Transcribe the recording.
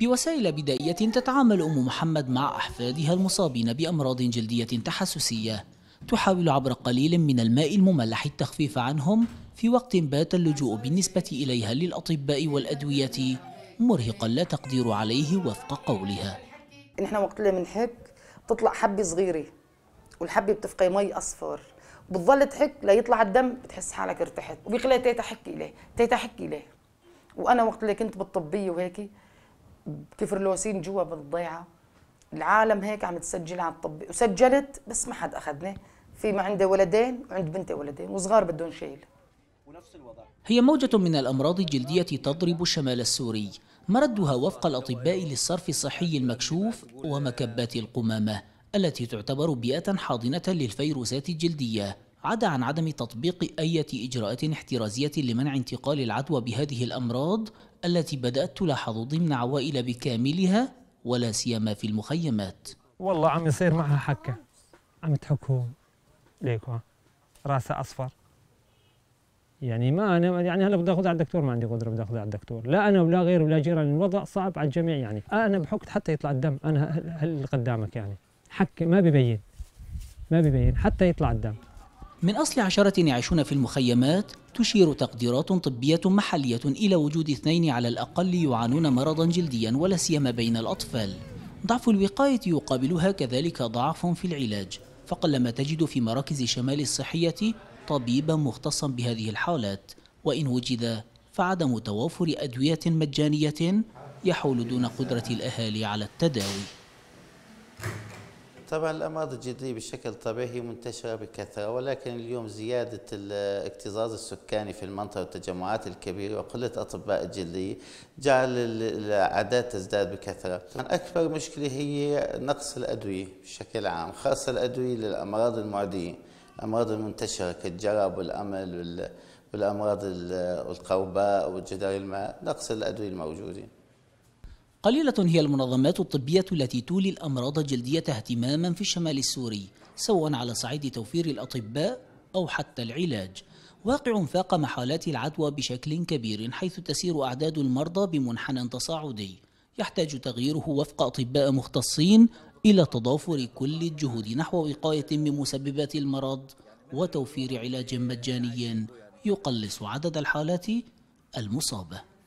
بوسائل بدائية تتعامل أم محمد مع أحفادها المصابين بأمراض جلدية تحسسية تحاول عبر قليل من الماء المملح التخفيف عنهم في وقت بات اللجوء بالنسبة إليها للأطباء والأدوية مرهقا لا تقدير عليه وفق قولها نحن وقت اللي بنحك بتطلع حبة صغيرة والحبة بتفقي مي أصفر بتظل تحك ليطلع الدم بتحس حالك ارتحت وبيخلي تيتا حكي ليه تيتا حكي ليه وانا وقت اللي كنت بالطبيه وهيك كفرلوسين جوا بالضيعه العالم هيك عم تسجل على الطب وسجلت بس ما حد اخذني في ما عندي ولدين وعند بنتي ولدين وصغار بدهم شيل هي موجة من الأمراض الجلدية تضرب الشمال السوري مردها وفق الأطباء للصرف الصحي المكشوف ومكبات القمامة التي تعتبر بيئة حاضنة للفيروسات الجلدية عدا عن عدم تطبيق أي إجراءات احترازية لمنع انتقال العدوى بهذه الأمراض التي بدأت تلاحظ ضمن عوائل بكاملها ولا سيما في المخيمات والله عم يصير معها حكة عم تحكوا ليكوا راسها أصفر يعني ما انا يعني هلا بدي أخذها على الدكتور ما عندي قدره بدي أخذها على الدكتور لا انا ولا غيري ولا جيران الوضع صعب على الجميع يعني انا بحكت حتى يطلع الدم انا هل قدامك يعني حكة ما ببين ما ببين حتى يطلع الدم من أصل عشرة يعيشون في المخيمات تشير تقديرات طبية محلية إلى وجود اثنين على الأقل يعانون مرضا جلديا ولا سيما بين الأطفال ضعف الوقاية يقابلها كذلك ضعف في العلاج فقلما تجد في مراكز شمال الصحية طبيبا مختصا بهذه الحالات وإن وجد فعدم توافر أدوية مجانية يحول دون قدرة الأهالي على التداوي طبعا الامراض الجلديه بشكل طبيعي منتشره بكثره ولكن اليوم زياده الاكتظاظ السكاني في المنطقه والتجمعات الكبيره وقله اطباء الجلديه جعل الاعداد تزداد بكثره. اكبر مشكله هي نقص الادويه بشكل عام خاصه الادويه للامراض المعديه. الامراض المنتشره كالجرب والامل والامراض القوباء والجدار الماء نقص الادويه الموجوده. قليلة هي المنظمات الطبية التي تولي الأمراض الجلدية اهتماما في الشمال السوري سواء على صعيد توفير الأطباء أو حتى العلاج واقع فاق محالات العدوى بشكل كبير حيث تسير أعداد المرضى بمنحنى تصاعدي يحتاج تغييره وفق أطباء مختصين إلى تضافر كل الجهود نحو وقاية من مسببات المرض وتوفير علاج مجاني يقلص عدد الحالات المصابة